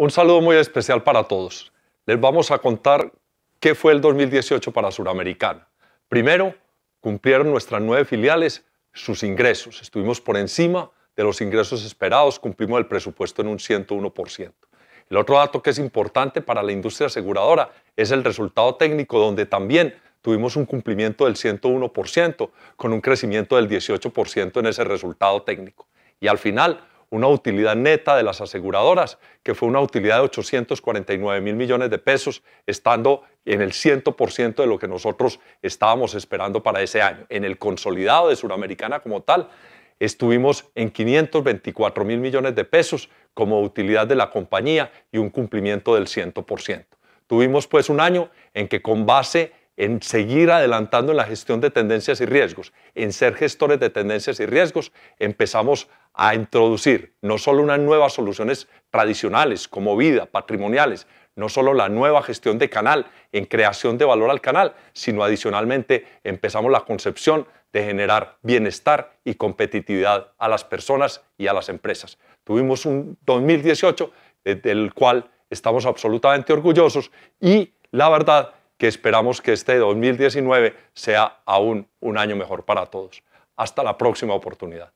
Un saludo muy especial para todos. Les vamos a contar qué fue el 2018 para Suramericana. Primero, cumplieron nuestras nueve filiales sus ingresos. Estuvimos por encima de los ingresos esperados, cumplimos el presupuesto en un 101%. El otro dato que es importante para la industria aseguradora es el resultado técnico, donde también tuvimos un cumplimiento del 101%, con un crecimiento del 18% en ese resultado técnico. Y al final, una utilidad neta de las aseguradoras, que fue una utilidad de 849 mil millones de pesos, estando en el 100% de lo que nosotros estábamos esperando para ese año. En el consolidado de Suramericana como tal, estuvimos en 524 mil millones de pesos como utilidad de la compañía y un cumplimiento del 100%. Tuvimos pues un año en que con base en seguir adelantando en la gestión de tendencias y riesgos, en ser gestores de tendencias y riesgos, empezamos a introducir no solo unas nuevas soluciones tradicionales como vida, patrimoniales, no solo la nueva gestión de canal en creación de valor al canal, sino adicionalmente empezamos la concepción de generar bienestar y competitividad a las personas y a las empresas. Tuvimos un 2018 del cual estamos absolutamente orgullosos y la verdad que esperamos que este 2019 sea aún un año mejor para todos. Hasta la próxima oportunidad.